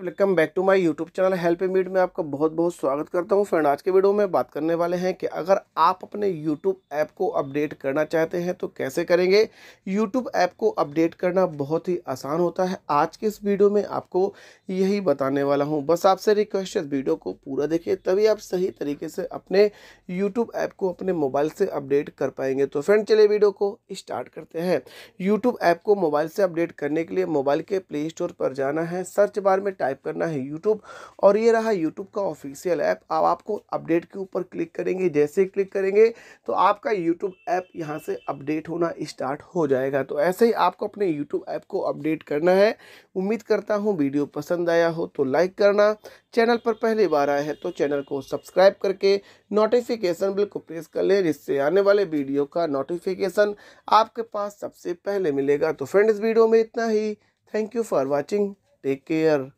welcome back to my YouTube channel help meet में आपका बहुत बहुत स्वागत करता हूं फ्रेंड आज के वीडियो में बात करने वाले हैं कि अगर आप अपने यूट्यूब ऐप को अपडेट करना चाहते हैं तो कैसे करेंगे यूट्यूब ऐप को अपडेट करना बहुत ही आसान होता है आज के इस वीडियो में आपको यही बताने वाला हूँ बस आपसे रिक्वेस्ट है वीडियो को पूरा देखिए तभी आप सही तरीके से अपने यूट्यूब ऐप को अपने मोबाइल से अपडेट कर पाएंगे तो फ्रेंड चले वीडियो को स्टार्ट करते हैं यूट्यूब ऐप को मोबाइल से अपडेट करने के लिए मोबाइल के प्ले स्टोर पर जाना है सर्च बार में टाइप टाइप करना है यूट्यूब और ये रहा यूट्यूब का ऑफिशियल ऐप अब आपको अपडेट के ऊपर क्लिक करेंगे जैसे क्लिक करेंगे तो आपका यूट्यूब ऐप यहाँ से अपडेट होना स्टार्ट हो जाएगा तो ऐसे ही आपको अपने यूट्यूब ऐप को अपडेट करना है उम्मीद करता हूँ वीडियो पसंद आया हो तो लाइक करना चैनल पर पहली बार आया है तो चैनल को सब्सक्राइब करके नोटिफिकेशन बिल को प्रेस कर लें जिससे आने वाले वीडियो का नोटिफिकेशन आपके पास सबसे पहले मिलेगा तो फ्रेंड इस वीडियो में इतना ही thank you for watching take care